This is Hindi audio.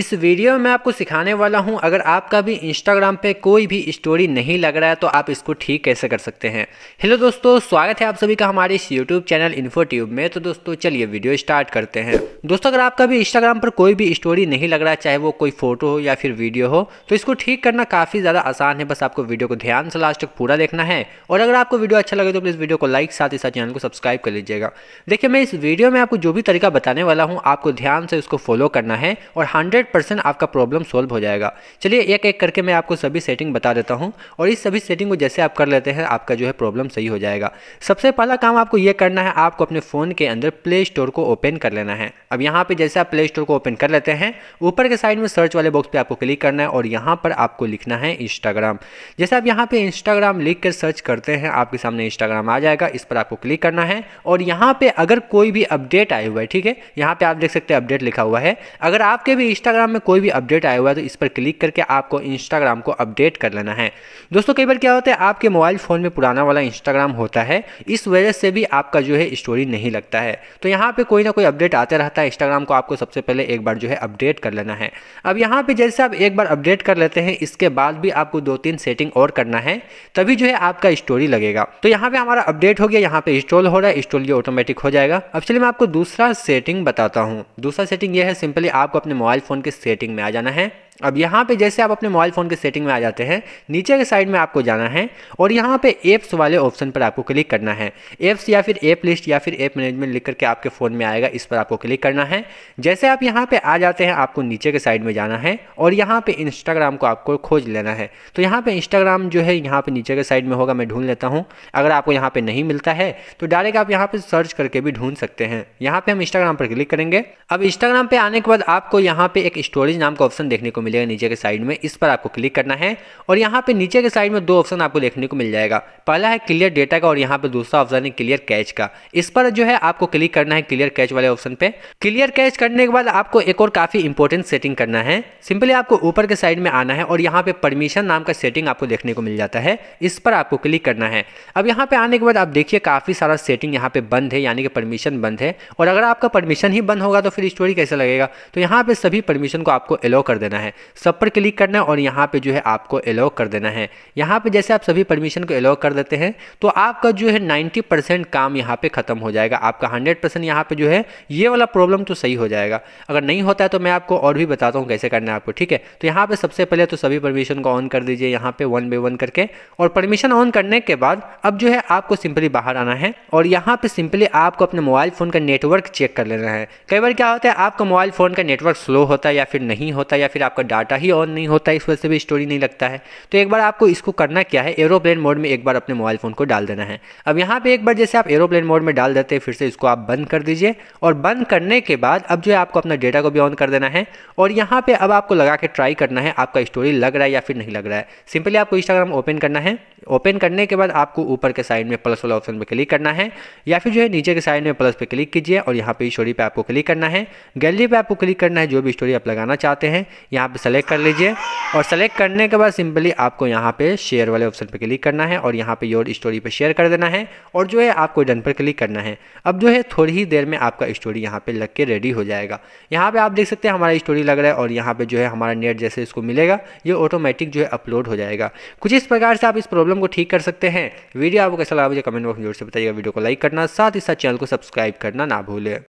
इस वीडियो में मैं आपको सिखाने वाला हूं अगर आपका भी इंस्टाग्राम पे कोई भी स्टोरी नहीं लग रहा है तो आप इसको ठीक कैसे कर सकते हैं हेलो दोस्तों स्वागत है आप सभी का हमारे इस यूट्यूब चैनल इन्फोट्यूब में तो दोस्तों चलिए वीडियो स्टार्ट करते हैं दोस्तों अगर आपका भी इंस्टाग्राम पर कोई भी स्टोरी नहीं लग रहा है चाहे वो कोई फोटो हो या फिर वीडियो हो तो इसको ठीक करना काफ़ी ज़्यादा आसान है बस आपको वीडियो को ध्यान से लास्ट तक पूरा देखना है और अगर आपको वीडियो अच्छा लगे तो प्लीज़ वीडियो को लाइक साथ ही साथ चैनल को सब्सक्राइब कर लीजिएगा देखिए मैं इस वीडियो में आपको जो भी तरीका बताने वाला हूँ आपको ध्यान से उसको फॉलो करना है और हंड्रेड हंड्रेड परसेंट आपका प्रॉब्लम सॉल्व हो जाएगा चलिए एक एक करके मैं आपको सभी सेटिंग बता देता हूँ और इस सभी सेटिंग को जैसे आप कर लेते हैं आपका जो है प्रॉब्लम सही हो जाएगा सबसे पहला काम आपको यह करना है आपको अपने फ़ोन के अंदर प्ले स्टोर को ओपन कर लेना है अब यहाँ पर जैसे आप प्ले स्टोर को ओपन कर लेते हैं ऊपर के साइड में सर्च वाले बॉक्स पर आपको क्लिक करना है और यहाँ पर आपको लिखना है इंस्टाग्राम जैसे आप यहाँ पर इंस्टाग्राम लिख कर सर्च करते हैं आपके सामने इंस्टाग्राम आ जाएगा इस पर आपको क्लिक करना है और यहाँ पर अगर कोई भी अपडेट आया हुआ है ठीक है यहाँ पर आप देख सकते हैं अपडेट लिखा हुआ है अगर आपके भी इंस्टाग्राम इंस्टाग्राम में कोई भी अपडेट आया हुआ है तो इस पर क्लिक करके आपको इंस्टाग्राम को अपडेट कर लेना है दोस्तों कई बार क्या होता है आपके मोबाइल फ़ोन में पुराना वाला इंस्टाग्राम होता है इस वजह से भी आपका जो है स्टोरी नहीं लगता है तो यहाँ पर कोई ना कोई अपडेट आते रहता है इंस्टाग्राम को आपको सबसे पहले एक बार जो है अपडेट कर लेना है अब यहाँ पर जैसे आप एक बार अपडेट कर लेते हैं इसके बाद भी आपको दो तीन सेटिंग और करना है तभी जो है आपका स्टोरी लगेगा तो यहाँ पे हमारा अपडेट हो गया यहाँ पे इंस्टॉल हो रहा है इंस्टॉल ये ऑटोमेटिक हो जाएगा अब चलिए मैं आपको दूसरा सेटिंग बताता हूँ दूसरा सेटिंग ये है सिंपली आपको अपने मोबाइल फोन के सेटिंग में आ जाना है अब यहाँ पे जैसे आप अपने मोबाइल फ़ोन के सेटिंग में आ जाते हैं नीचे के साइड में आपको जाना है और यहाँ पे ऐप्स वाले ऑप्शन पर आपको क्लिक करना है ऐप्स या फिर ऐप लिस्ट या फिर ऐप मैनेजमेंट लिख करके आपके फ़ोन में आएगा इस पर आपको क्लिक करना है जैसे आप यहाँ पर आ जाते हैं आपको नीचे के साइड में जाना है और यहाँ पर इंस्टाग्राम को आपको खोज लेना है तो यहाँ पर इंस्टाग्राम जो है यहाँ पर नीचे के साइड में होगा मैं ढूंढ लेता हूँ अगर आपको यहाँ पर नहीं मिलता है तो डायरेक्ट आप यहाँ पर सर्च करके भी ढूंढ सकते हैं यहाँ पर हम इंस्टाग्राम पर क्लिक करेंगे अब इंस्टाग्राम पर आने के बाद आपको यहाँ पर एक स्टोरेज नाम का ऑप्शन देखने को मिलेगा नीचे के साइड में इस पर आपको क्लिक करना है और यहाँ पे नीचे के साइड में दो ऑप्शन आपको देखने को मिल जाएगा पहला है क्लियर डेटा का और यहाँ पे दूसरा ऑप्शन है क्लियर कैच का इस पर जो है आपको क्लिक करना है क्लियर कैच वाले ऑप्शन पे क्लियर कैच करने के बाद आपको एक और काफी इंपॉर्टेंट सेटिंग करना है सिंपली आपको ऊपर के साइड में आना है और यहाँ पे परमिशन नाम का सेटिंग आपको देखने को मिल जाता है इस पर आपको क्लिक करना है अब यहाँ पे आने के बाद आप देखिए काफी सारा सेटिंग यहाँ पे बंद है यानी कि परमिशन बंद है और अगर आपका परमिशन ही बंद होगा तो फिर स्टोरी कैसे लगेगा तो यहाँ पे सभी परमिशन को आपको अलाउ कर देना है सब पर क्लिक करना है और यहाँ पे जो है आपको एलाउ कर देना है यहाँ पे जैसे आप सभी परमिशन को एलाउ कर देते हैं तो आपका जो है नाइन्टी परसेंट काम यहाँ पे ख़त्म हो जाएगा आपका हंड्रेड परसेंट यहाँ पर जो है ये वाला प्रॉब्लम तो सही हो जाएगा अगर नहीं होता है तो मैं आपको और भी बताता हूँ कैसे करना है आपको ठीक है तो यहाँ पर सबसे पहले तो सभी परमिशन को ऑन कर दीजिए यहाँ पर वन बाई वन करके और परमिशन ऑन करने के बाद अब जो है आपको सिंपली बाहर आना है और यहाँ पर सिंपली आपको अपने मोबाइल फ़ोन का नेटवर्क चेक कर लेना है कई बार क्या होता है आपका मोबाइल फ़ोन का नेटवर्क स्लो होता है या फिर नहीं होता या फिर आपका डाटा ही ऑन नहीं होता है इस वजह से भी स्टोरी नहीं लगता है तो एक बार आपको इसको करना क्या है एरोप्लेन मोड में एक बार अपने मोबाइल फ़ोन को डाल देना है अब यहाँ पे एक बार जैसे आप एरोप्लेन मोड में डाल देते हैं फिर से इसको आप बंद कर दीजिए और बंद करने के बाद अब जो है आपको अपना डेटा को भी ऑन कर देना है और यहाँ पर अब आपको लगा के ट्राई करना है आपका स्टोरी लग रहा है या फिर नहीं लग रहा है सिंपली आपको इंस्टाग्राम ओपन करना है ओपन करने के बाद आपको ऊपर के साइड में प्लस वाला ऑप्शन पर क्लिक करना है या फिर जो है नीचे के साइड में प्लस पर क्लिक कीजिए और यहाँ पर स्टोरी पर आपको क्लिक करना है गैलरी पर आपको क्लिक करना है जो भी स्टोरी आप लगाना चाहते हैं यहाँ पे सेलेक्ट कर लीजिए और सेलेक्ट करने के बाद सिंपली आपको यहाँ पे शेयर वाले ऑप्शन पे क्लिक करना है और यहाँ पे योर स्टोरी पे शेयर कर देना है और जो है आपको डन पर क्लिक करना है अब जो है थोड़ी ही देर में आपका स्टोरी यहाँ पे लग के रेडी हो जाएगा यहाँ पे आप देख सकते हैं हमारा स्टोरी लग रहा है और यहाँ पे जो है हमारा नेट जैसे इसको मिलेगा ये ऑटोमेटिक जो है अपलोड हो जाएगा कुछ इस प्रकार से आप इस प्रॉब्लम को ठीक कर सकते हैं वीडियो आपको कैसा लगा मुझे कमेंट बॉक्स में जोर से बताइएगा वीडियो को लाइक करना साथ ही साथ चैनल को सब्सक्राइब करना ना भूलें